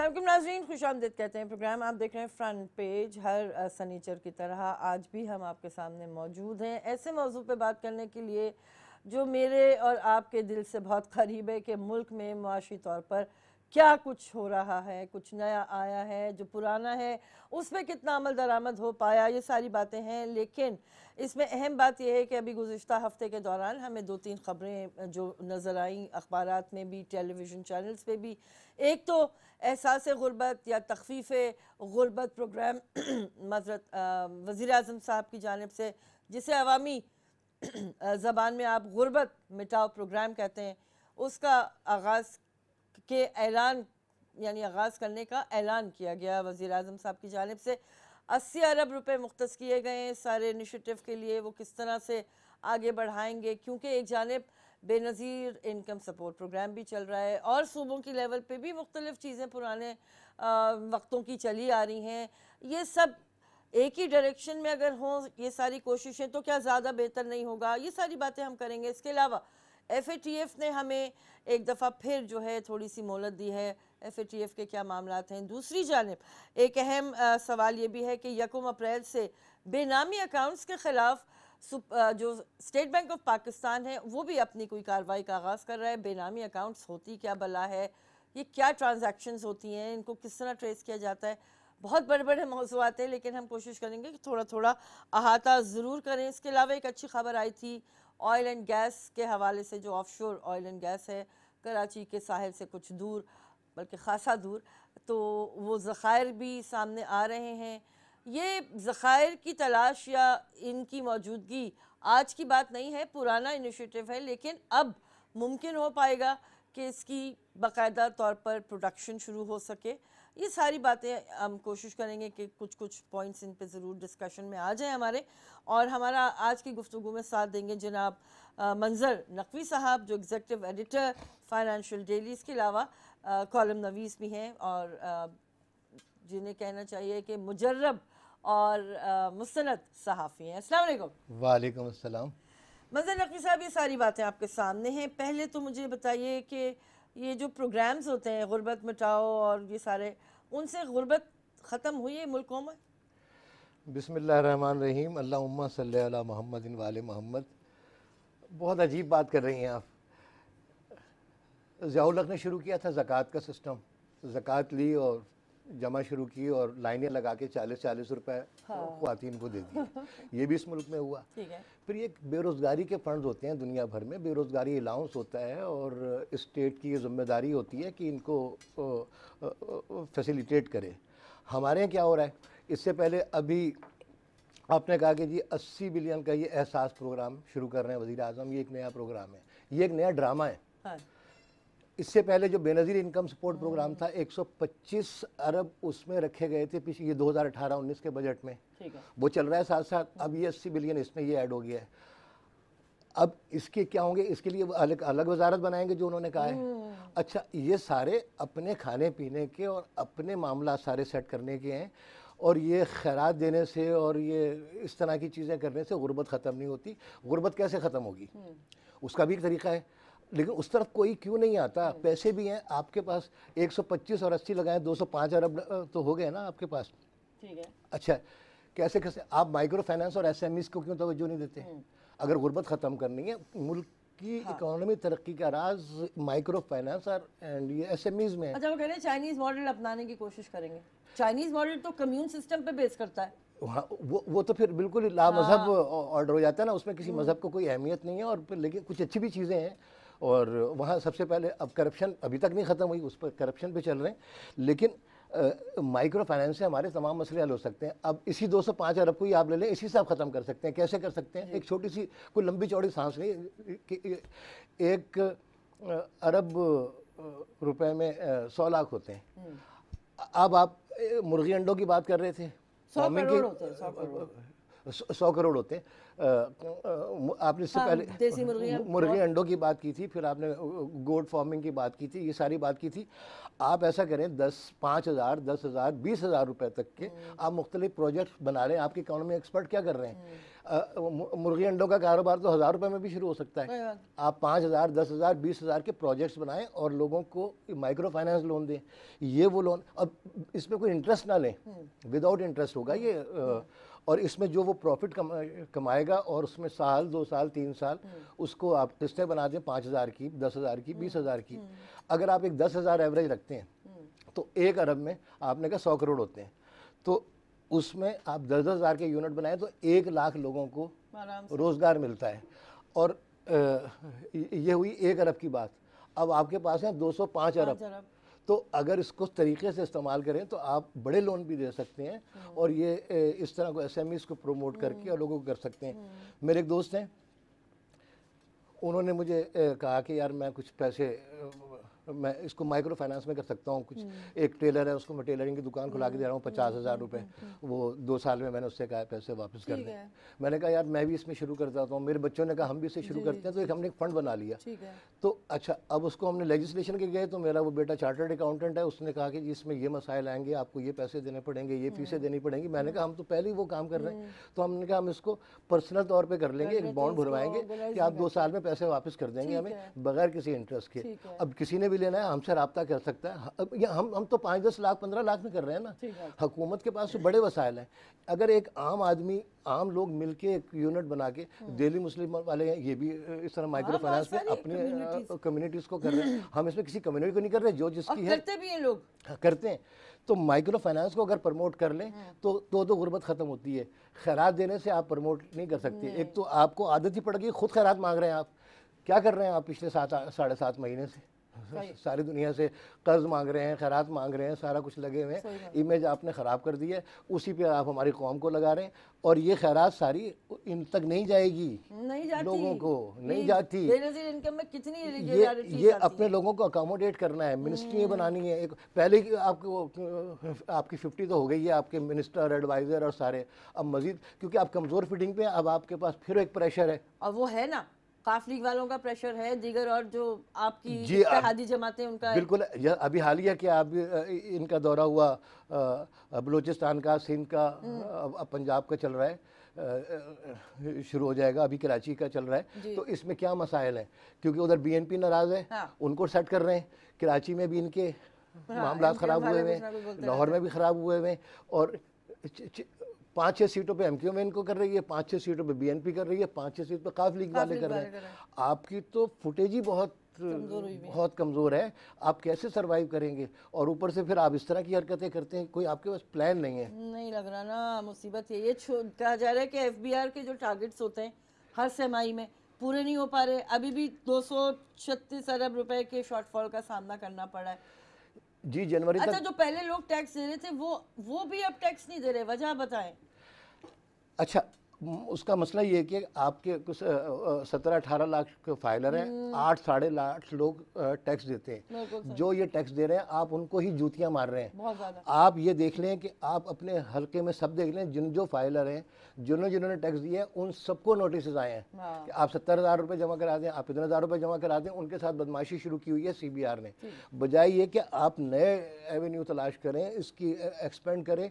असलम नाजरीन खुश आमदेद कहते हैं प्रोग्राम आप देख रहे हैं फ्रंट पेज हर सनीचर की तरह आज भी हम आपके सामने मौजूद हैं ऐसे मौजू पर बात करने के लिए जो मेरे और आपके दिल से बहुत करीब है कि मुल्क में मुआशी तौर पर क्या कुछ हो रहा है कुछ नया आया है जो पुराना है उस पर कितना अमल दरामद हो पाया ये सारी बातें हैं लेकिन इसमें अहम बात यह है कि अभी गुज्त हफ्ते के दौरान हमें दो तीन खबरें जो नज़र आईं अखबार में भी टेलीविज़न चैनल्स पे भी एक तो एहसास गुरबत या तखफीफ गुरबत प्रोग्राम मजरत वज़ी अजम साहब की जानब से जिसे अवामी ज़बान में आप गुरबत मिटाओ प्रोग्राम कहते हैं उसका आगाज़ के ऐलान यानी आगाज़ करने का ऐलान किया गया वज़ी अजम साहब की जानब से अस्सी अरब रुपये मुख्त किए गए हैं सारे इनिशियटिव के लिए वो किस तरह से आगे बढ़ाएंगे क्योंकि एक जानब बेनज़ीर इनकम सपोर्ट प्रोग्राम भी चल रहा है और सूबों की लेवल पर भी मुख्तलिफ़ चीज़ें पुराने आ, वक्तों की चली आ रही हैं ये सब एक ही डायरेक्शन में अगर हों ये सारी कोशिशें तो क्या ज़्यादा बेहतर नहीं होगा ये सारी बातें हम करेंगे इसके अलावा एफ ने हमें एक दफ़ा फिर जो है थोड़ी सी मोहलत दी है एफ के क्या मामला हैं दूसरी जानब एक अहम सवाल ये भी है कि यकम अप्रैल से बेनामी अकाउंट्स के ख़िलाफ़ जो स्टेट बैंक ऑफ पाकिस्तान है वो भी अपनी कोई कार्रवाई का आगाज़ कर रहा है बेनामी अकाउंट्स होती क्या भला है ये क्या ट्रांजैक्शंस होती हैं इनको किस तरह ट्रेस किया जाता है बहुत बड़े बड़े मौजूद हैं लेकिन हम कोशिश करेंगे कि थोड़ा थोड़ा अहाता ज़रूर करें इसके अलावा एक अच्छी खबर आई थी ऑयल एंड गैस के हवाले से जो ऑफशोर ऑयल एंड गैस है कराची के साहिल से कुछ दूर बल्कि खासा दूर तो वो ज़ख़ायर भी सामने आ रहे हैं ये ज़ख़ायर की तलाश या इनकी मौजूदगी आज की बात नहीं है पुराना इनिशिएटिव है लेकिन अब मुमकिन हो पाएगा कि इसकी बाकायदा तौर पर प्रोडक्शन शुरू हो सके ये सारी बातें हम कोशिश करेंगे कि कुछ कुछ पॉइंट्स इन पे ज़रूर डिस्कशन में आ जाएं हमारे और हमारा आज की गुफ्तु में साथ देंगे जनाब मंजर नकवी साहब जो एग्जेक्टिव एडिटर फाइनेंशियल डेली इसके अलावा कॉलम नवीस भी हैं और जिन्हें कहना चाहिए कि मुजरब और मुस्त सहाफ़ी हैं असल वालेकुम मंजर नकवी साहब ये सारी बातें आपके सामने हैं पहले तो मुझे बताइए कि ये जो प्रोग्राम्स होते हैं गुर्बत मिटाओ और ये सारे उनसे गुर्बत ख़त्म हुई है मुल्कों में बसमीम अल्ला सल महमद वाल महमद बहुत अजीब बात कर रही हैं आप ज़ियाउलक ने शुरू किया था ज़क़़त का सिस्टम ज़क़़त ली और जमा शुरू की और लाइनें लगा के चालीस चालीस रुपए हाँ। खुवान को दे दी ये भी इस मुल्क में हुआ फिर ये बेरोज़गारी के फंड होते हैं दुनिया भर में बेरोज़गारी अलाउंस होता है और स्टेट की ये जिम्मेदारी होती है कि इनको फैसिलिटेट करे हमारे यहाँ क्या हो रहा है इससे पहले अभी आपने कहा कि जी अस्सी बिलियन का ये एहसास प्रोग्राम शुरू कर रहे हैं वजीर अजम ये एक नया प्रोग्राम है ये एक नया ड्रामा है हाँ। इससे पहले जो बेनज़ीर इनकम सपोर्ट हाँ। प्रोग्राम था 125 अरब उसमें रखे गए थे पिछले ये 2018-19 के बजट में वो चल रहा है साथ साथ अब ये अस्सी बिलियन इसमें ये ऐड हो गया है अब इसके क्या होंगे इसके लिए अलग अलग वजारत बनाएंगे जो उन्होंने कहा है हम्म। अच्छा ये सारे अपने खाने पीने के और अपने मामला सारे सेट करने के हैं और ये खैरात देने से और ये इस तरह की चीज़ें करने से गुर्बत ख़त्म नहीं होती गुर्बत कैसे ख़त्म होगी हम्म। उसका भी एक तरीका है लेकिन उस तरफ कोई क्यों नहीं आता पैसे भी हैं आपके पास 125 और 80 लगाएं 205 अरब तो हो गए ना आपके पास ठीक है अच्छा कैसे कैसे आप माइक्रो फाइनेंस और एस को क्यों तोज्जो नहीं देते हम्म। अगर गुर्बत ख़त्म करनी है मुल्क की हाँ। इकोनॉमी तरक्की का राज माइक्रो फाइनेंस और एंड एस एम ईज में अच्छा वो कह रहे हैं चाइनीज मॉडल अपनाने की कोशिश करेंगे चाइनीज मॉडल तो कम्यून सिस्टम पे बेस करता है वहाँ वो वो तो फिर बिल्कुल ला मजहब हाँ। ऑर्डर हाँ। हो जाता है ना उसमें किसी हम्म। मजहब को कोई अहमियत नहीं है और फिर लेकिन कुछ अच्छी भी चीज़ें हैं और वहाँ सबसे पहले अब करप्शन अभी तक नहीं ख़त्म हुई उस पर करप्शन पे चल रहे हैं लेकिन माइक्रो फाइनेंस से हमारे तमाम मसले हल हो सकते हैं अब इसी 205 अरब को ही आप ले लें इसी से आप ख़त्म कर सकते हैं कैसे कर सकते हैं एक छोटी सी कोई लंबी चौड़ी सांस नहीं एक अरब रुपए में सौ लाख होते हैं हम्म। अब आप मुर्गी अंडों की बात कर रहे थे सौ करोड़ होते हैं सौ करोड़ होते हैं आपने इससे हाँ, पहले मुर्गी अंडों की बात की थी फिर आपने गोड फार्मिंग की बात की थी ये सारी बात की थी आप ऐसा करें दस पाँच हज़ार दस हज़ार बीस हज़ार रुपये तक के हम्म। आप मुख्तलिफ प्रोजेक्ट बना रहे हैं आपके इकोनॉमी एक्सपर्ट क्या कर रहे हैं हम्म। मुर्गी अंडों का कारोबार तो हज़ार रुपये में भी शुरू हो सकता है आप पाँच हज़ार दस हज़ार बीस हज़ार के प्रोजेक्ट्स बनाएं और लोगों को माइक्रो फाइनेंस लोन दें ये वो लोन अब इसमें कोई इंटरेस्ट ना लें विदाउट हम्म। इंटरेस्ट होगा ये और इसमें जो वो प्रॉफिट कमाएगा और उसमें साल दो साल तीन साल हम्म। उसको आप किस्तें बना दें पाँच हज़ार की दस हज़ार की बीस हम्म। हज़ार की हम्म। अगर आप एक दस हज़ार एवरेज रखते हैं तो एक अरब में आपने कहा सौ करोड़ होते हैं तो उसमें आप दस दस हज़ार के यूनिट बनाएं तो एक लाख लोगों को रोज़गार मिलता है और यह हुई एक अरब की बात अब आपके पास है पाँच अरब तो अगर इसको तरीके से इस्तेमाल करें तो आप बड़े लोन भी दे सकते हैं हम्म। और ये इस तरह को एस को प्रमोट करके और हम्म। लोगों को कर सकते हैं हम्म। मेरे एक दोस्त हैं उन्होंने मुझे कहा कि यार मैं कुछ पैसे मैं इसको माइक्रो फाइनेंस में कर सकता हूँ कुछ हम्म। एक टेलर है उसको मैं टेलरिंग की दुकान खुला के दे रहा हूँ पचास हज़ार हम्म, रुपये हम्म, वो दो साल में मैंने उससे कहा पैसे वापस कर दें मैंने कहा यार मैं भी इसमें शुरू कर जाता हूँ मेरे बच्चों ने कहा हम भी इसे शुरू करते हैं तो एक हमने एक फ़ंड बना लिया तो अच्छा अब उसको हमने लेजिस्लेशन के गए तो मेरा वो बेटा चार्टर्ड अकाउंटेंट है उसने कहा कि इसमें ये मसाइल आएंगे आपको ये पैसे देने पड़ेंगे ये फीसें देनी पड़ेंगी मैंने कहा हम तो पहले ही वो काम कर रहे हैं तो हमने कहा हम इसको पर्सनल तौर पर कर लेंगे एक बॉन्ड भरवाएंगे कि आप दो साल में पैसे वापस कर देंगे हमें बगैर किसी इंटरेस्ट के अब किसी ने भी लेना है हमसे रबता कर सकता है या हम हम तो पाँच दस लाख पंद्रह लाख में कर रहे हैं ना हकूमत के पास तो बड़े वसायल हैं अगर एक आम आदमी आम लोग मिलके एक यूनिट बना के दिल्ली हम्म। मुस्लिम वाले हैं ये भी इस तरह माइक्रो फाइनेंस में अपने कम्युनिटीज़ को कर रहे हैं हम इसमें किसी कम्युनिटी को नहीं कर रहे जो जिसकी है करते भी हैं लोग हाँ, करते हैं तो माइक्रो फाइनेंस को अगर प्रमोट कर लें हाँ। तो दो तो, दो तो गुर्बत ख़त्म होती है खैरात देने से आप प्रमोट नहीं कर सकते एक तो आपको आदत ही पड़ गई खुद खैरात मांग रहे हैं आप क्या कर रहे हैं आप पिछले सात साढ़े सात महीने से सारी दुनिया से कर्ज मांग रहे हैं खैरात मांग रहे हैं सारा कुछ लगे हुए हैं इमेज आपने ख़राब कर दी है उसी पे आप हमारी कौम को लगा रहे हैं और ये खैरात सारी इन तक नहीं जाएगी नहीं जाती लोगों को नहीं जाती इनकम में कितनी ये ये अपने लोगों को अकोमोडेट करना है मिनिस्ट्रियाँ हम्म। बनानी है एक पहले आपको आपकी फिफ्टी तो हो गई है आपके मिनिस्टर एडवाइज़र और सारे अब मज़ीद क्योंकि आप कमज़ोर फिटिंग पे अब आपके पास फिर एक प्रेशर है और वो है ना काफ लीग वालों का प्रेशर है दीगर और जो आपकी जी जमाते उनका बिल्कुल अभी हालिया क्या आप इनका दौरा हुआ बलूचिस्तान का सिंध का हम्म। पंजाब का चल रहा है शुरू हो जाएगा अभी कराची का चल रहा है तो इसमें क्या मसाइल हैं क्योंकि उधर बीएनपी नाराज है हाँ। उनको सेट कर रहे हैं कराची में भी इनके हाँ, मामला खराब हुए हुए हैं लाहौर में भी खराब हुए हुए हैं और पाँच छः सीटों पे एमक्यू एन को कर रही है पाँच छः सीटों पे बीएनपी कर रही है पाँच छः सीट पे काफ लीग वाले कर रहे हैं आपकी तो फुटेज ही बहुत बहुत कमज़ोर है आप कैसे सरवाइव करेंगे और ऊपर से फिर आप इस तरह की हरकतें करते हैं कोई आपके पास प्लान नहीं है नहीं लग रहा ना मुसीबत ये ये कहा जा रहा है कि एफ के जो टारगेट्स होते हैं हर सेमाई में पूरे नहीं हो पा रहे अभी भी दो अरब रुपए के शॉर्टफॉल का सामना करना पड़ा है जी जनवरी अच्छा तक... जो पहले लोग टैक्स दे रहे थे वो वो भी अब टैक्स नहीं दे रहे वजह बताएं अच्छा उसका मसला ये है कि आपके कुछ सत्रह अठारह लाख फाइलर हैं हम्म। आठ साढ़े लाख लोग टैक्स देते हैं जो ये टैक्स दे रहे हैं आप उनको ही जूतियां मार रहे हैं आप ये देख लें कि आप अपने हल्के में सब देख लें जिन जो फाइलर हैं जिन्होंने जिन्होंने टैक्स दिए हैं उन सबको नोटिस आए हैं हाँ। कि आप सत्तर हज़ार रुपये जमा करा दें आप इतने हज़ार रुपये जमा करा दें उनके साथ बदमाशी शुरू की हुई है सी ने बजाय ये कि आप नए एवेन्यू तलाश करें इसकी एक्सपेंड करें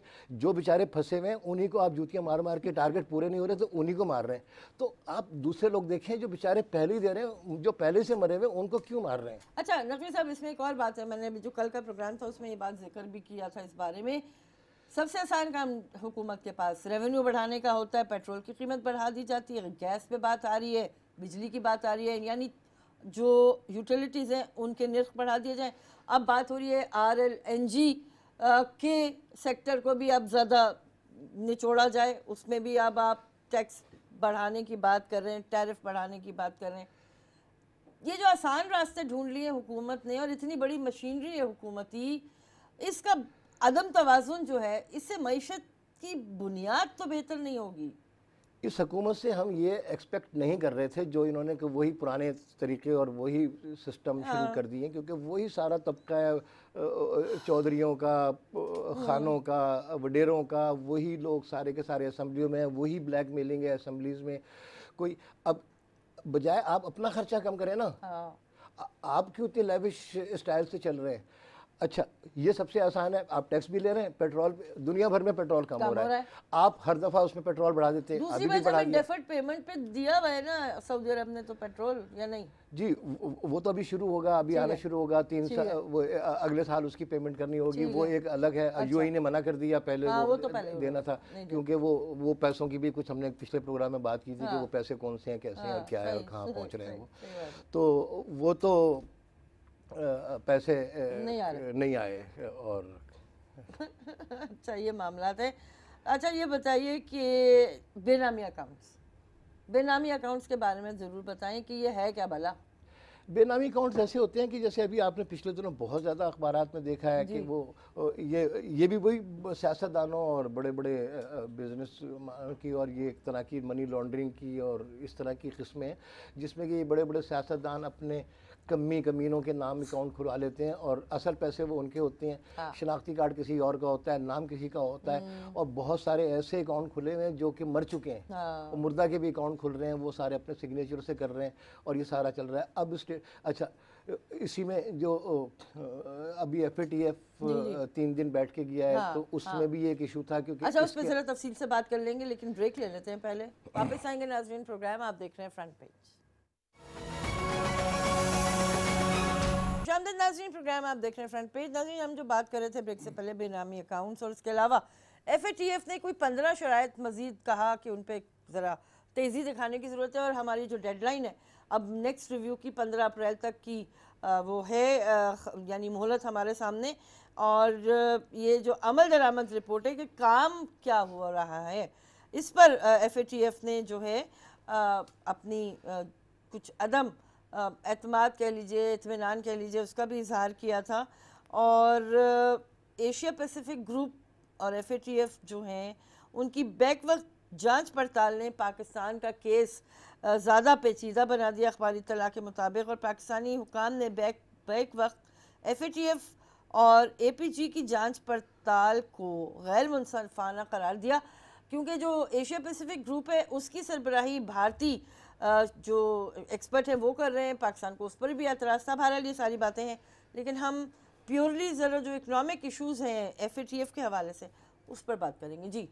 जो बेचारे फंसे हुए हैं उन्हीं को आप जूतियाँ मार मार के टारगेट पूरे नहीं हो रहे तो उन्हीं को मार रहे हैं तो आप दूसरे लोग देखें जो बेचारे पहले दे रहे हैं जो पहले से मरे हुए उनको क्यों मार रहे हैं अच्छा नकवी साहब इसमें एक और बात है मैंने जो कल का प्रोग्राम था उसमें ये बात जिक्र भी किया था इस बारे में सबसे आसान काम हुकूमत के पास रेवेन्यू बढ़ाने का होता है पेट्रोल की कीमत बढ़ा दी जाती है गैस पे बात आ रही है बिजली की बात आ रही है यानी जो यूटिलिटीज़ हैं उनके निर्ख बढ़ा दिए जाएँ अब बात हो रही है आर एल एन जी के सेक्टर को भी अब ज़्यादा निचोड़ा जाए उसमें भी अब आप टैक्स बढ़ाने की बात कर रहे हैं टैरिफ बढ़ाने की बात कर रहे हैं ये जो आसान रास्ते ढूंढ लिए हुकूमत ने और इतनी बड़ी मशीनरी है हुकूमती इसका अदम तोज़ुन जो है इससे मीशत की बुनियाद तो बेहतर नहीं होगी इस हकूमत से हम ये एक्सपेक्ट नहीं कर रहे थे जो इन्होंने कि वही पुराने तरीके और वही सिस्टम हाँ। शुरू कर दिए क्योंकि वही सारा तबका है चौधरीों का हम्म। खानों का वडेरों का वही लोग सारे के सारे असम्बलियों में वही ब्लैक मेलिंग है असम्बलीज में कोई अब बजाय आप अपना खर्चा कम करें ना हाँ। आप क्यों इतने लेविश स्टाइल से चल रहे हैं अच्छा ये सबसे आसान है आप टैक्स भी ले रहे हैं पेट्रोल दुनिया भर में पेट्रोल कम, हो रहा है आप हर दफा उसमें पेट्रोल बढ़ा देते हैं डेफर्ड पेमेंट पे दिया हुआ है ना सऊदी अरब ने तो पेट्रोल या नहीं जी वो तो अभी शुरू होगा अभी आना शुरू होगा तीन साल वो अगले साल उसकी पेमेंट करनी होगी वो एक अलग है अच्छा। यूएई e ने मना कर दिया पहले आ, हाँ, वो, वो तो पहले देना था क्योंकि वो वो पैसों की भी कुछ हमने पिछले प्रोग्राम में बात की थी कि हाँ। वो पैसे कौन से हैं कैसे हैं हाँ, क्या है और कहाँ पहुँच रहे हैं वो तो वो तो पैसे नहीं आ रहे नहीं आए और अच्छा ये मामला थे अच्छा ये बताइए कि बेनामी अकाउंट्स बेनामी अकाउंट्स के बारे में ज़रूर बताएं कि ये है क्या भला बेनामी अकाउंट्स ऐसे होते हैं कि जैसे अभी आपने पिछले दिनों बहुत ज़्यादा अखबार में देखा है कि वो ये ये भी वही सियासतदानों और बड़े बड़े बिजनेस की और ये एक तरह की मनी लॉन्ड्रिंग की और इस तरह की किस्में जिसमें कि ये बड़े बड़े सियासतदान अपने कमी कमीनों के नाम अकाउंट खुलवा लेते हैं और असल पैसे वो उनके होते हैं हाँ। शनाख्ती कार्ड किसी और का होता है नाम किसी का होता है हम्म। और बहुत सारे ऐसे अकाउंट खुले हुए हैं जो कि मर चुके हैं हाँ। और मुर्दा के भी अकाउंट खुल रहे हैं वो सारे अपने सिग्नेचर से कर रहे हैं और ये सारा चल रहा है अब स्टेट अच्छा इसी में जो अभी एफ ए टी एफ तीन दिन बैठ के गया है हाँ, तो उसमें हाँ। भी एक इशू था क्योंकि अच्छा पर ज़रा तफसील से बात कर लेंगे लेकिन ब्रेक ले लेते हैं पहले वापस आएंगे नाजरीन प्रोग्राम आप देख रहे हैं फ्रंट पेज खुशामद नाजरीन प्रोग्राम आप देख रहे हैं फ्रंट पेज नाजरीन हम जो बात कर रहे थे ब्रेक से पहले बेनामी अकाउंट्स और इसके अलावा एफ ने कोई पंद्रह शरात मजीद कहा कि उन पर ज़रा तेज़ी दिखाने की ज़रूरत है और हमारी जो डेडलाइन है अब नेक्स्ट रिव्यू की पंद्रह अप्रैल तक की आ, वो है यानी मोहलत हमारे सामने और ये जो अमल दरामद रिपोर्ट है कि काम क्या हो रहा है इस पर एफ ने जो है आ, अपनी कुछ अदम अतमाद कह लीजिए इतमान कह लीजिए उसका भी इजहार किया था और एशिया पैसिफिक ग्रुप और एफ जो हैं उनकी बैक वक्त जाँच पड़ताल ने पाकिस्तान का केस ज़्यादा पेचीदा बना दिया अखबारी तला के मुताबिक और पाकिस्तानी हुकाम ने बैक बैक वक्त एफ और ए पी जी की जाँच पड़ताल को गैर मुनफाना करार दिया क्योंकि जो एशिया पैसिफिक ग्रुप है उसकी सरबराही भारतीय जो एक्सपर्ट हैं वो कर रहे हैं पाकिस्तान को उस पर भी एतराज़ था बहरहाल ये सारी बातें हैं लेकिन हम प्योरली ज़रा जो इकनॉमिक इशूज़ हैं एफ के हवाले से उस पर बात करेंगे जी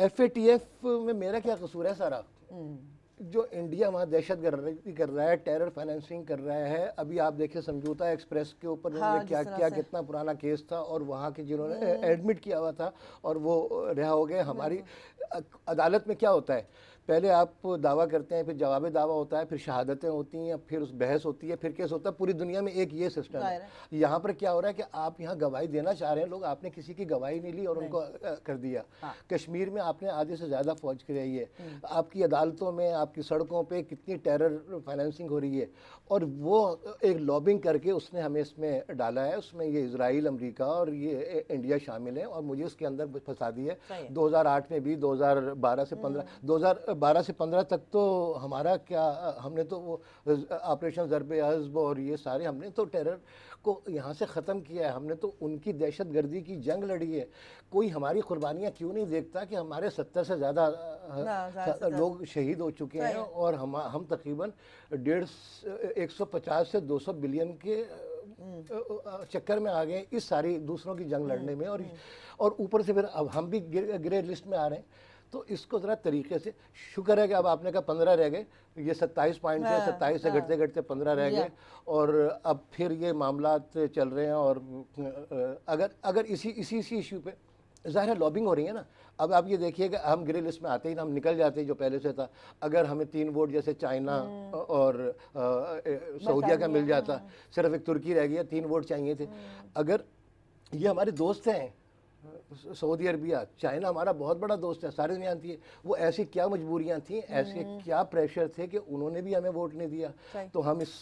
एफ ए टी एफ में मेरा क्या कसूर है सारा हम्म। जो इंडिया वहाँ दहशत गर्दी कर रहा है टेरर फाइनेंसिंग कर रहा है अभी आप देखिए समझौता एक्सप्रेस के ऊपर हाँ, क्या किया कितना पुराना केस था और वहाँ के जिन्होंने एडमिट हम्म। किया हुआ था और वो रिहा हो गए हमारी हम्म। अदालत में क्या होता है पहले आप दावा करते हैं फिर जवाब दावा होता है फिर शहादतें होती हैं फिर उस बहस होती है फिर केस होता है पूरी दुनिया में एक ये सिस्टम है यहाँ पर क्या हो रहा है कि आप यहाँ गवाही देना चाह रहे हैं लोग आपने किसी की गवाही नहीं ली और उनको कर दिया हाँ। कश्मीर में आपने आधे से ज़्यादा फौज कराई है हम्म। आपकी अदालतों में आपकी सड़कों पर कितनी टेरर फाइनेंसिंग हो रही है और वो एक लॉबिंग करके उसने हमें इसमें डाला है उसमें ये इसराइल अमरीका और ये इंडिया शामिल है और मुझे उसके अंदर फंसा दी है दो में भी दो से हम्म। पंद्रह दो बारह से पंद्रह तक तो हमारा क्या हमने तो वो ऑपरेशन ज़रब अजब और ये सारे हमने तो टेरर को यहाँ से ख़त्म किया है हमने तो उनकी दहशत गर्दी की जंग लड़ी है कोई हमारी कुर्बानियाँ क्यों नहीं देखता कि हमारे सत्तर से ज़्यादा लोग शहीद हो चुके हैं और हम हम तकरीबन डेढ़ एक सौ पचास से दो सौ बिलियन के हम्म। चक्कर में आ गए इस सारी दूसरों की जंग लड़ने हम्म, में हम्म। और ऊपर से फिर अब हम भी ग्रे लिस्ट में आ रहे हैं तो इसको ज़रा तरीके से शुक्र है कि अब आपने कहा पंद्रह रह गए ये सत्ताईस पॉइंट है हाँ, सत्ताईस से हाँ। घटते घटते पंद्रह रह गए और अब फिर ये मामला चल रहे हैं और अगर अगर इसी इसी इसी इशू पे ज़ाहिर है लॉबिंग हो रही है ना अब आप ये देखिए कि हम ग्रे लिस्ट में आते ही ना हम निकल जाते हैं जो पहले से था अगर हमें तीन वोट जैसे चाइना हाँ। और सऊदिया का मिल जाता सिर्फ एक तुर्की रह गया तीन वोट चाहिए थे अगर ये हमारे दोस्त हैं सऊदी अरबिया चाइना हमारा बहुत बड़ा दोस्त है सारी दुनिया थी वो ऐसी क्या मजबूरियां थी ऐसे हम्म। क्या प्रेशर थे कि उन्होंने भी हमें वोट नहीं दिया तो हम इस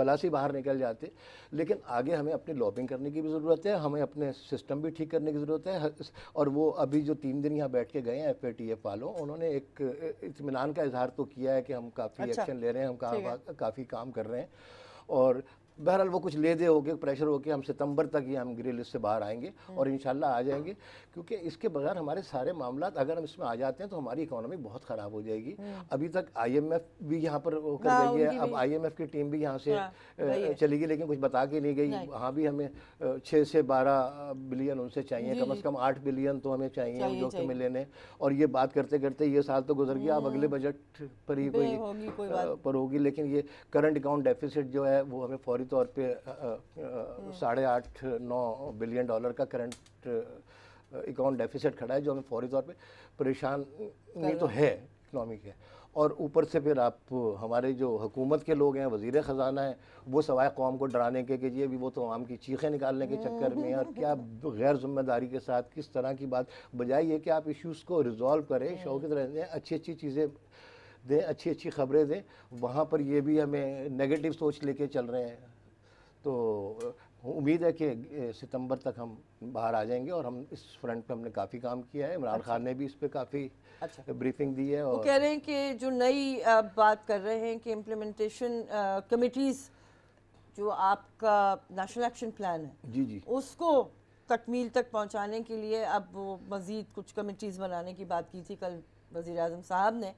बला से बाहर निकल जाते लेकिन आगे हमें अपनी लॉबिंग करने की भी ज़रूरत है हमें अपने सिस्टम भी ठीक करने की ज़रूरत है और वो अभी जो तीन दिन यहाँ बैठ के गए हैं एफ ए टी एफ वालों उन्होंने एक इतमान का इजहार तो किया है कि हम काफ़ी एक्शन अच्छा। ले रहे हैं हम काफ़ी काम कर रहे हैं और बहरहाल वो कुछ दे हो गए प्रेशर हो गया हम सितंबर तक ही हम ग्रे लिस्ट से बाहर आएंगे हम्म। और इन आ जाएंगे क्योंकि इसके बगैर हमारे सारे मामला अगर हम इसमें आ जाते हैं तो हमारी इकोनॉमी बहुत ख़राब हो जाएगी हम्म। अभी तक आईएमएफ भी यहाँ पर कर हाँ, गई है अब आईएमएफ की टीम भी यहाँ से हाँ, चली गई लेकिन कुछ बता के नहीं गई वहाँ भी हमें छः से बारह बिलियन उनसे चाहिए कम अज़ कम आठ बिलियन तो हमें चाहिए उद्योग के मिले ने और ये बात करते करते ये साल तो गुजर गया अब अगले हम्म। बजट पर ही कोई पर होगी लेकिन ये करंट अकाउंट डेफिसिट जो है वो हमें फौरी तौर पे हम्म। साढ़े आठ नौ बिलियन डॉलर का करंट अकाउंट डेफिसिट खड़ा है जो हमें फौरी तौर पे परेशान नहीं तो है इकनॉमिक है और ऊपर से फिर आप हमारे जो हुकूमत के लोग हैं वजीर ख़जाना हैं वो सवाए कौम को डराने के कि ये भी वो तो आवाम की चीखें निकालने के चक्कर में और क्या हम्म। गैर जिम्मेदारी के साथ किस तरह की बात बजाय ये कि आप इश्यूज़ को रिजॉल्व करें हम्म। शौक रहें अच्छी अच्छी चीज़ें दें अच्छी अच्छी खबरें दें वहाँ पर ये भी हमें नेगेटिव सोच लेके चल रहे हैं तो उम्मीद है कि सितंबर तक हम बाहर आ जाएंगे और हम इस फ्रंट पे हमने काफ़ी काम किया है इमरान अच्छा। खान ने भी इस पे काफ़ी अच्छा। ब्रीफिंग दी है और वो कह रहे हैं कि जो नई बात कर रहे हैं कि इम्प्लीमेंटेशन कमिटीज़ जो आपका नेशनल एक्शन प्लान है जी जी उसको तकमील तक पहुँचाने के लिए अब वो मज़ीद कुछ कमिटीज़ बनाने की बात की थी कल वज़ी साहब ने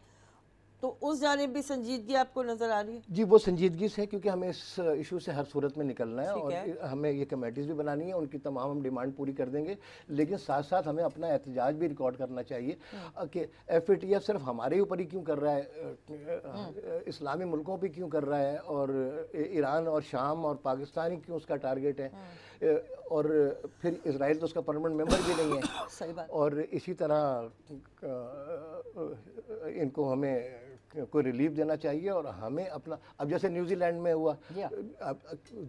तो उस जानब भी संजीदगी आपको नज़र आ रही है जी वो संजीदगी से है क्योंकि हमें इस इशू से हर सूरत में निकलना है और है। हमें ये कमेटीज़ भी बनानी है उनकी तमाम हम डिमांड पूरी कर देंगे लेकिन साथ साथ हमें अपना एहतजाज भी रिकॉर्ड करना चाहिए हम्म। कि एफ सिर्फ हमारे ऊपर ही क्यों कर रहा है हम्म। इस्लामी मुल्कों पर क्यों कर रहा है और ईरान और शाम और पाकिस्तान ही क्यों उसका टारगेट है हम्म। और फिर इसराइल तो उसका परमानेंट मेम्बर भी नहीं है और इसी तरह इनको हमें कोई रिलीफ देना चाहिए और हमें अपना अब जैसे न्यूजीलैंड में हुआ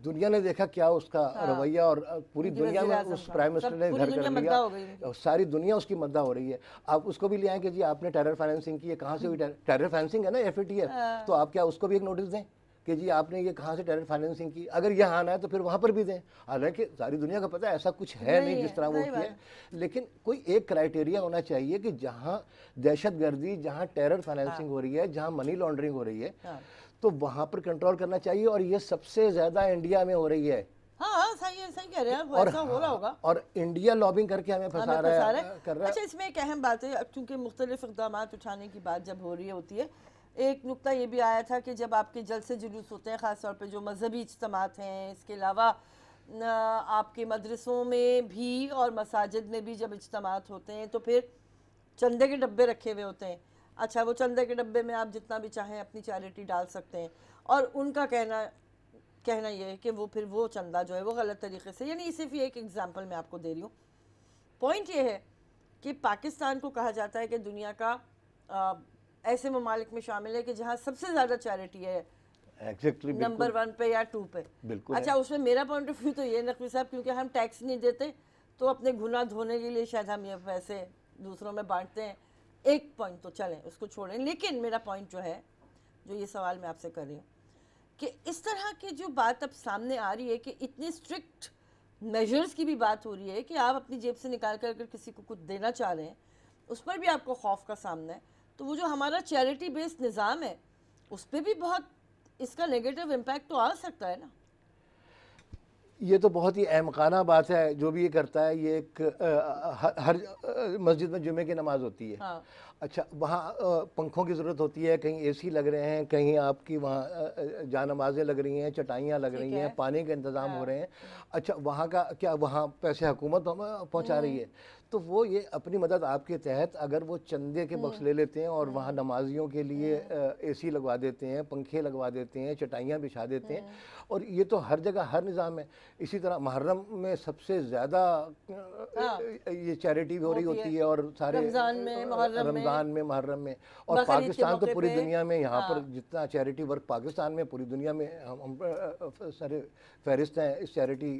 दुनिया ने देखा क्या उसका हाँ। रवैया और पूरी दुनिया में उस प्राइम मिनिस्टर ने घर कर लिया और सारी दुनिया उसकी मद्दा हो रही है आप उसको भी ले आए कि जी आपने टेरर फाइनेंसिंग की है कहाँ से हुई टेरर hmm. फाइनेंसिंग है ना एफ हाँ। तो आप क्या उसको भी एक नोटिस दें कि जी आपने ये कहाँ से टेरर फाइनेंसिंग की अगर यहाँ आना है तो फिर वहाँ पर भी दें हालांकि सारी दुनिया का पता है ऐसा कुछ है नहीं, नहीं जिस तरह वो किया लेकिन कोई एक क्राइटेरिया होना चाहिए कि जहाँ दहशत गर्दी जहाँ टेरर फाइनेंसिंग हाँ। हो रही है जहाँ मनी लॉन्ड्रिंग हो रही है हाँ। तो वहाँ पर कंट्रोल करना चाहिए और ये सबसे ज़्यादा इंडिया में हो रही है हाँ, हाँ सही है सही कह रहे हैं और हाँ, हो रहा होगा और इंडिया लॉबिंग करके हमें फंसा रहा है कर रहा है अच्छा इसमें एक अहम बात है क्योंकि मुख्तलिफ इकदाम उठाने की बात जब हो रही होती है एक नुकता ये भी आया था कि जब आपके जलसे जुलूस होते हैं ख़ास तौर पर जो मजहबी इजतमात हैं इसके अलावा आपके मदरसों में भी और मसाजिद में भी जब इजतमात होते हैं तो फिर चंदे के डब्बे रखे हुए होते हैं अच्छा वो चंदे के डब्बे में आप जितना भी चाहें अपनी चैरिटी डाल सकते हैं और उनका कहना कहना यह है कि वो फिर वो चंदा जो है वो गलत तरीके से यानी सिर्फ ये एक एग्ज़ाम्पल मैं आपको दे रही हूँ पॉइंट ये है कि पाकिस्तान को कहा जाता है कि दुनिया का ऐसे ममालिक में शामिल है कि जहाँ सबसे ज़्यादा चैरिटी है एग्जैक्टली exactly, नंबर वन पे या टू पे बिल्कुल अच्छा उसमें मेरा पॉइंट ऑफ व्यू तो ये नकवी साहब क्योंकि हम टैक्स नहीं देते तो अपने गुना धोने के लिए शायद हम ये पैसे दूसरों में बांटते हैं एक पॉइंट तो चलें उसको छोड़ें लेकिन मेरा पॉइंट जो है जो ये सवाल मैं आपसे कर रही हूँ कि इस तरह की जो बात अब सामने आ रही है कि इतनी स्ट्रिक्ट मेजर्स की भी बात हो रही है कि आप अपनी जेब से निकाल कर अगर किसी को कुछ देना चाह रहे हैं उस पर भी आपको खौफ का सामना है तो वो जो हमारा चैरिटी बेस्ड निज़ाम है उस पर भी बहुत इसका नेगेटिव इम्पैक्ट तो आ सकता है ना ये तो बहुत ही अहमकाना बात है जो भी ये करता है ये एक आ, हर हर मस्जिद में जुमे की नमाज होती है हाँ। अच्छा वहाँ पंखों की ज़रूरत होती है कहीं एसी लग रहे हैं कहीं आपकी वहाँ जा नमाजें लग रही हैं चटाइयाँ लग रही हैं पानी के इंतज़ाम हाँ। हो रहे हैं अच्छा वहाँ का क्या वहाँ पैसे हुकूमत पहुँचा हम्म। रही है तो वो ये अपनी मदद आपके तहत अगर वो चंदे के बक्स ले लेते हैं और वहाँ नमाजियों के लिए हम्म। एसी लगवा देते हैं पंखे लगवा देते हैं चटाइयाँ बिछा देते हैं हम्म। और ये तो हर जगह हर निज़ाम है इसी तरह मुहर्रम में सबसे ज़्यादा हाँ। ये चैरिटी हो रही होती है और सारे रमज़ान में मुहर्रम में और पाकिस्तान तो पूरी दुनिया में यहाँ पर हाँ। जितना चैरिटी वर्क पाकिस्तान में पूरी दुनिया में हम सारे फहरिस्त हैं इस चैरिटी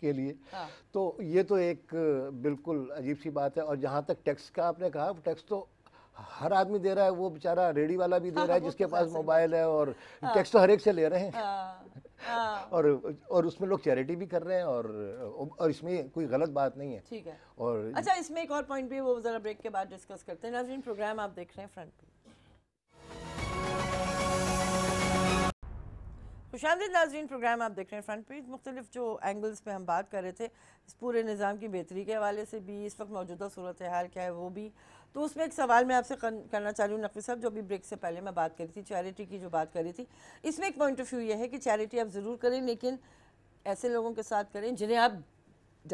के लिए हाँ। तो ये तो एक बिल्कुल बिल्कुल अजीब सी बात है और जहाँ तक टैक्स का आपने कहा टैक्स तो हर आदमी दे रहा है वो बेचारा रेडी वाला भी दे रहा है जिसके तो पास मोबाइल है और टैक्स हाँ। तो हर एक से ले रहे हैं हाँ, हाँ। और और उसमें लोग चैरिटी भी कर रहे हैं और और इसमें कोई गलत बात नहीं है ठीक है और अच्छा इसमें एक और पॉइंट भी वो जरा ब्रेक के बाद डिस्कस करते हैं नाजरीन प्रोग्राम आप देख रहे हैं फ्रंट पे खुश आमदी नाजरीन प्रोग्राम आप देख रहे हैं फ्रंट पेज मुख्तलिफ जो एंगल्स पे हम बात कर रहे थे इस पूरे निज़ाम की बेहतरी के हवाले से भी इस वक्त मौजूदा सूरत हाल क्या है वो भी तो उसमें एक सवाल मैं आपसे करना चाह रही हूँ नकवी साहब जो भी ब्रेक से पहले मैं बात करी थी चैरिटी की जो बात करी थी इसमें एक पॉइंट ऑफ व्यू ये है कि चैरिटी आप ज़रूर करें लेकिन ऐसे लोगों के साथ करें जिन्हें आप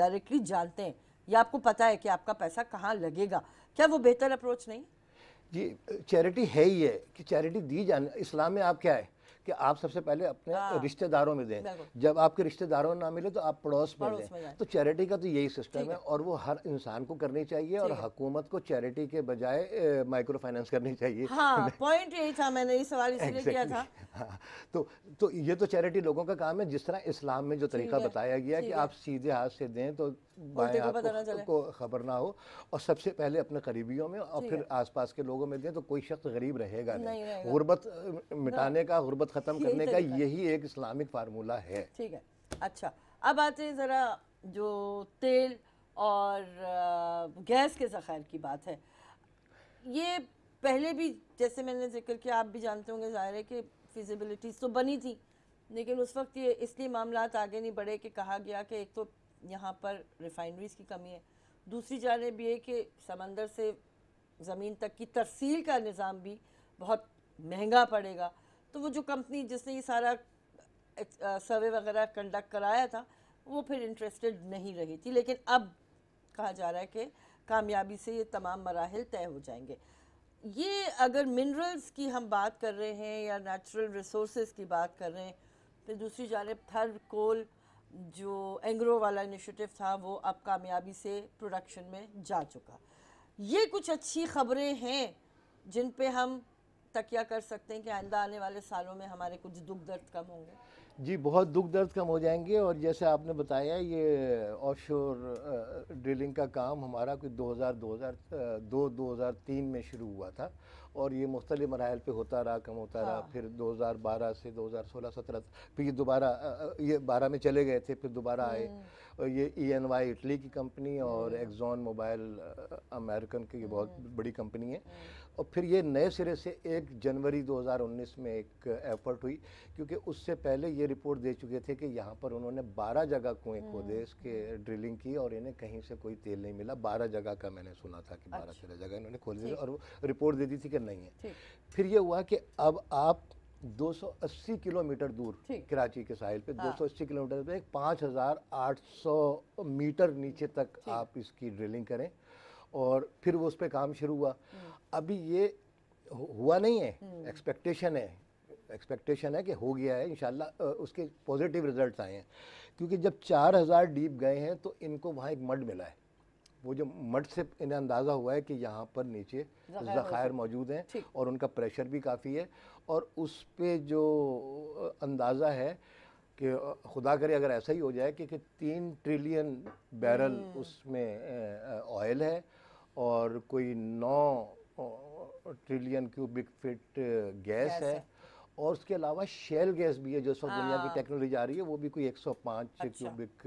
डायरेक्टली जानते हैं या आपको पता है कि आपका पैसा कहाँ लगेगा क्या वो बेहतर अप्रोच नहीं जी चैरिटी है ही है कि चैरिटी दी जाने इस्लाम में आप क्या है कि आप सबसे पहले अपने हाँ। रिश्तेदारों में दें जब आपके रिश्तेदारों ना मिले तो आप पड़ोस में दें तो चैरिटी का तो यही सिस्टम है और वो हर इंसान को करनी चाहिए और हुकूमत को चैरिटी के बजाय माइक्रो फाइनेंस करनी चाहिए पॉइंट हाँ, यही था मैंने ये सवाल इसलिए किया था हाँ, तो तो ये तो चैरिटी लोगों का काम है जिस तरह इस्लाम में जो तरीका बताया गया कि आप सीधे हाथ से दें तो बाएं आपको को खबर ना हो और सबसे पहले अपने करीबियों में और फिर आसपास के लोगों में दें तो कोई शख्स गरीब रहेगा नहीं, नहीं गुर्बत मिटाने का गुर्बत ख़त्म करने का यही एक इस्लामिक फार्मूला है ठीक है अच्छा अब आते हैं ज़रा जो तेल और गैस के ज़ख़ायर की बात है ये पहले भी जैसे मैंने जिक्र किया आप भी जानते होंगे ज़ाहिर है कि फिजिबिलिटीज़ तो बनी थी लेकिन उस वक्त ये इसलिए मामला आगे नहीं बढ़े कि कहा गया कि एक तो यहाँ पर रिफाइनरीज़ की कमी है दूसरी जानब ये कि समंदर से ज़मीन तक की तरसील का निज़ाम भी बहुत महंगा पड़ेगा तो वो जो कंपनी जिसने ये सारा सर्वे वगैरह कंडक्ट कराया था वो फिर इंटरेस्टेड नहीं रही थी लेकिन अब कहा जा रहा है कि कामयाबी से ये तमाम मराहल तय हो जाएंगे ये अगर मिनरल्स की हम बात कर रहे हैं या नेचुरल रिसोर्स की बात कर रहे हैं तो दूसरी जानब थर कोल जो एंग्रो वाला इनिशिएटिव था वो अब कामयाबी से प्रोडक्शन में जा चुका ये कुछ अच्छी खबरें हैं जिन पे हम तकिया कर सकते हैं कि आइंदा आने वाले सालों में हमारे कुछ दुख दर्द कम होंगे जी बहुत दुख दर्द कम हो जाएंगे और जैसे आपने बताया ये ऑफशोर ड्रिलिंग का काम हमारा कोई 2000 2002 2003 में शुरू हुआ था और ये मुख्त मराहल पर होता रहा कम होता रहा हाँ। फिर दो हज़ार बारह से दो हज़ार सोलह सत्रह फिर ये दोबारा ये बारह में चले गए थे फिर दोबारा आए हम्म। और ये ई एन वाई इटली की कंपनी और एग्जॉन मोबाइल अमेरिकन की बहुत हम्म। बड़ी कंपनी है हम्म। और फिर ये नए सिरे से एक जनवरी 2019 में एक एफर्ट हुई क्योंकि उससे पहले ये रिपोर्ट दे चुके थे कि यहाँ पर उन्होंने 12 जगह कुएं हम्म। खोदे इसके ड्रिलिंग की और इन्हें कहीं से कोई तेल नहीं मिला 12 जगह का मैंने सुना था कि 12 अच्छा। तेरह जगह इन्होंने खोल दी और रिपोर्ट दे दी थी कि नहीं है फिर ये हुआ कि अब आप 280 किलोमीटर दूर कराची के साहिल पे हाँ। 280 किलोमीटर पे 5,800 मीटर नीचे तक आप इसकी ड्रिलिंग करें और फिर वो उस पर काम शुरू हुआ अभी ये हुआ नहीं है एक्सपेक्टेशन हम्म। है एक्सपेक्टेशन है कि हो गया है इंशाल्लाह उसके पॉजिटिव रिजल्ट आए हैं क्योंकि जब 4000 डीप गए हैं तो इनको वहाँ एक मड मिला है वो जो मड से इन्हें अंदाज़ा हुआ है कि यहाँ पर नीचे ज़खायर मौजूद हैं और उनका प्रेशर भी काफ़ी है और उस पर जो अंदाज़ा है कि खुदा करे अगर ऐसा ही हो जाए कि, कि तीन ट्रिलियन हम्म। बैरल उसमें ऑयल है और कोई नौ ट्रिलियन क्यूबिक फिट गैस है और उसके अलावा शेल गैस भी है जो इस वक्त दुनिया की टेक्नोलॉजी हाँ। आ रही है वो भी कोई 105 अच्छा। क्यूबिक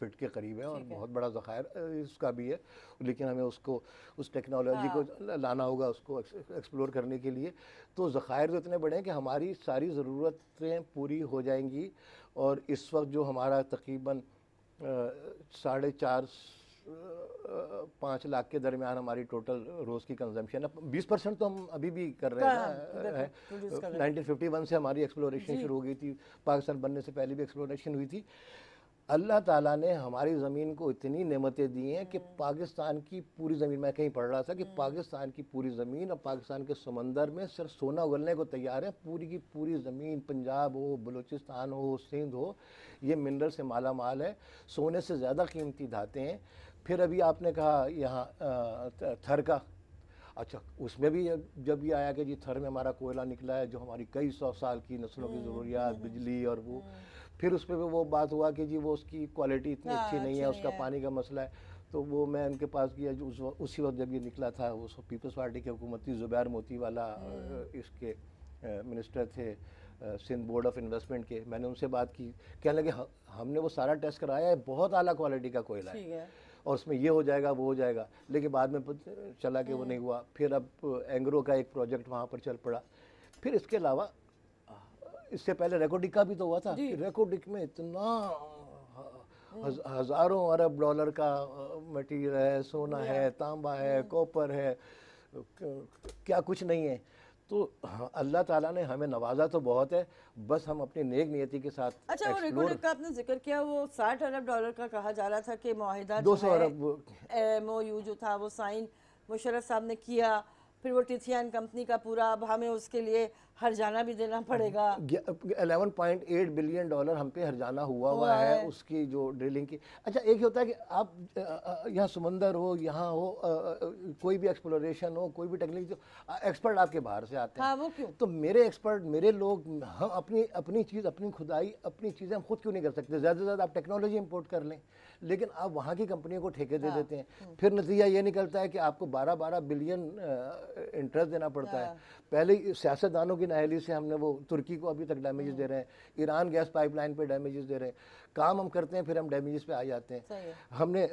फिट के करीब है और बहुत बड़ा ज़खायर इसका भी है लेकिन हमें उसको उस टेक्नोलॉजी को हाँ। लाना होगा उसको एक्सप्लोर करने के लिए तो ज़खायर तो इतने बड़े हैं कि हमारी सारी ज़रूरतें पूरी हो जाएंगी और इस वक्त जो हमारा तकरीबन साढ़े चार पाँच लाख के दरमियान हमारी टोटल रोज़ की कंजम्पशन बीस परसेंट तो हम अभी भी कर रहे हैं 1951 हाँ, फिफ्टी वन से हमारी एक्सप्लोरेशन शुरू हो गई थी पाकिस्तान बनने से पहले भी एक्सप्लोरेशन हुई थी अल्लाह ताला ने हमारी ज़मीन को इतनी नमतें दी हैं कि हम्म। पाकिस्तान की पूरी ज़मीन मैं कहीं पढ़ रहा था कि हम्म। पाकिस्तान की पूरी ज़मीन और पाकिस्तान के समंदर में सिर्फ सोना उगलने को तैयार है पूरी की पूरी ज़मीन पंजाब हो बलूचिस्तान हो सिंध हो ये मिनरल से माला माल है सोने से ज़्यादा कीमती धातें हैं फिर अभी आपने कहा यहाँ थर का अच्छा उसमें भी जब ये आया कि जी थर में हमारा कोयला निकला है जो हमारी कई सौ साल की नस्लों की हम्म, ज़रूरियात हम्म, बिजली और वो हम्म। फिर उस पर भी वो बात हुआ कि जी वो उसकी क्वालिटी इतनी अच्छी हाँ, नहीं है उसका पानी का मसला है तो वो मैं उनके पास गया जो उस उसी वक्त जब ये निकला था उस पीपल्स पार्टी के हुकूमती ज़ुबैर मोती वाला इसके मिनिस्टर थे सिंध बोर्ड ऑफ इन्वेस्टमेंट के मैंने उनसे बात की कहने लगे हमने वो सारा टेस्ट कराया है बहुत आला क्वालिटी का कोयला है और उसमें ये हो जाएगा वो हो जाएगा लेकिन बाद में चला के वो हम्म। नहीं हुआ फिर अब एंग्रो का एक प्रोजेक्ट वहाँ पर चल पड़ा फिर इसके अलावा इससे पहले रेकोडिक का भी तो हुआ था रेकोडिक में इतना हम्म। हजारों अरब डॉलर का मटीरियल है सोना है तांबा है कॉपर हम्म। है क्या कुछ नहीं है तो अल्लाह ताला ने हमें नवाजा तो बहुत है बस हम अपनी नेक नियति के साथ अच्छा और रिकॉर्ड का आपने जिक्र किया वो साठ अरब डॉलर का कहा जा रहा था कि माहिदा दो सौ अरब एम ओ यू जो था वो साइन मुशरफ साहब ने किया फिर वो टिथियन कंपनी का पूरा अब हमें उसके लिए हरजाना भी देना पड़ेगा 11.8 बिलियन डॉलर हम पे हरजाना हुआ हुआ है।, है उसकी जो ड्रिलिंग की अच्छा एक ही होता है कि आप यहाँ समंदर हो यहाँ हो आ, कोई भी एक्सप्लोरेशन हो कोई भी टेक्निक एक्सपर्ट आपके बाहर से आते हैं हाँ, वो क्यों तो मेरे एक्सपर्ट मेरे लोग हम अपनी अपनी चीज़ अपनी खुदाई अपनी चीज़ें हम खुद क्यों नहीं कर सकते ज़्यादा से ज़्यादा आप टेक्नोलॉजी इम्पोर्ट कर लें लेकिन आप वहाँ की कंपनियों को ठेके दे हाँ। देते हैं हम्म। फिर नतीजा ये निकलता है कि आपको बारह बारह बिलियन इंटरेस्ट देना पड़ता है हाँ। पहले सियासतदानों की नाहली से हमने वो तुर्की को अभी तक डैमेजेस दे हम्म। रहे हैं ईरान गैस पाइपलाइन पे डैमेजेस दे रहे हैं काम हम करते हैं फिर हम डैमेजेस पे आ जाते हैं हमने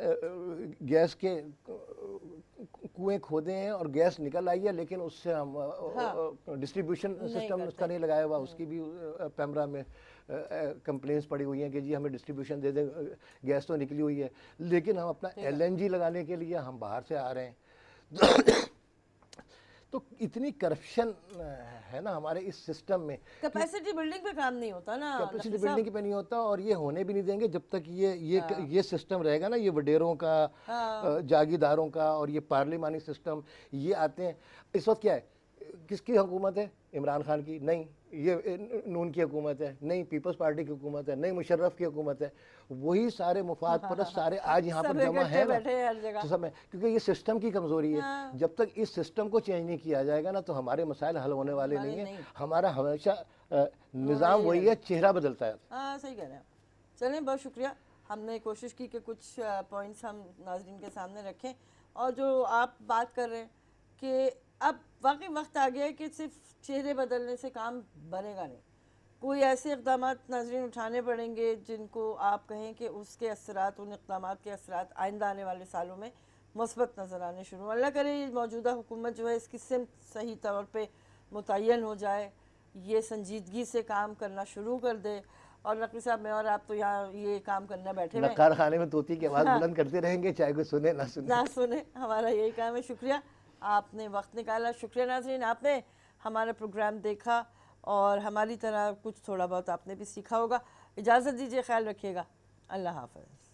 गैस के कुएं खोदे हैं और गैस निकल आई है लेकिन उससे हम डिस्ट्रीब्यूशन हाँ। सिस्टम उसका नहीं लगाया हुआ हम्म। उसकी भी पैमरा में कंप्लेंस पड़ी हुई हैं कि जी हमें डिस्ट्रीब्यूशन दे दें गैस तो निकली हुई है लेकिन हम अपना एल लगाने के लिए हम बाहर से आ रहे हैं तो इतनी करप्शन है ना हमारे इस सिस्टम में कैपेसिटी बिल्डिंग पे काम नहीं होता ना कैपेसिटी बिल्डिंग पे नहीं होता और ये होने भी नहीं देंगे जब तक ये ये आ, हाँ। ये सिस्टम रहेगा ना ये वडेरों का हाँ। जागीदारों का और ये पार्लियामानी सिस्टम ये आते हैं इस वक्त क्या है किसकी हुकूमत है इमरान खान की नहीं ये नून की हुकूमत है नहीं पीपल्स पार्टी की हुकूमत है नहीं मुशर्रफ की हुकूमत है वही सारे मुफाद पर हाँ, हाँ, सारे हाँ। आज यहाँ पर जमा है तो समय क्योंकि ये सिस्टम की कमजोरी है जब तक इस सिस्टम को चेंज नहीं किया जाएगा ना तो हमारे मसाइल हल होने वाले नहीं है हमारा हमेशा निज़ाम वही है चेहरा बदलता है सही कह रहे हैं चलें बहुत शुक्रिया हमने कोशिश की कि कुछ पॉइंट्स हम नाजरन के सामने रखें और जो आप बात कर रहे हैं कि अब वाकई वक्त आ गया है कि सिर्फ चेहरे बदलने से काम बनेगा नहीं कोई ऐसे इकदाम नजरें उठाने पड़ेंगे जिनको आप कहें कि उसके असरात उन इकदाम के असरात आइंदा आने वाले सालों में मुस्बत नज़र आने शुरू अल्लाह करे मौजूदा हुकूमत जो है इसकी सिम सही तौर पर मुतन हो जाए ये संजीदगी से काम करना शुरू कर दे और नकवी साहब मैं और आप तो यहाँ ये काम करना बैठे हैं कारखाने में तोती की आवाज़ हाँ। बुलंद करते रहेंगे चाहे कोई सुने ना सुने ना सुने हमारा यही काम है शुक्रिया आपने वक्त निकाला शुक्रिया नाजरीन आपने हमारा प्रोग्राम देखा और हमारी तरह कुछ थोड़ा बहुत आपने भी सीखा होगा इजाज़त दीजिए ख्याल रखिएगा अल्लाह हाफ